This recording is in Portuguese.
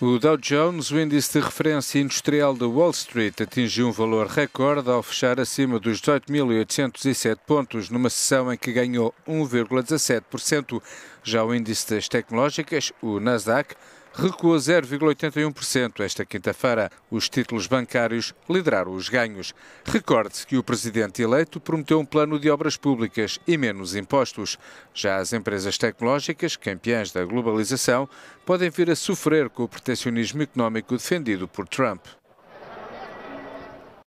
O Dow Jones, o índice de referência industrial da Wall Street, atingiu um valor recorde ao fechar acima dos 18.807 pontos, numa sessão em que ganhou 1,17%. Já o índice das tecnológicas, o Nasdaq, recua 0,81% esta quinta-feira. Os títulos bancários lideraram os ganhos. Recorde-se que o presidente eleito prometeu um plano de obras públicas e menos impostos. Já as empresas tecnológicas, campeãs da globalização, podem vir a sofrer com o protecionismo económico defendido por Trump.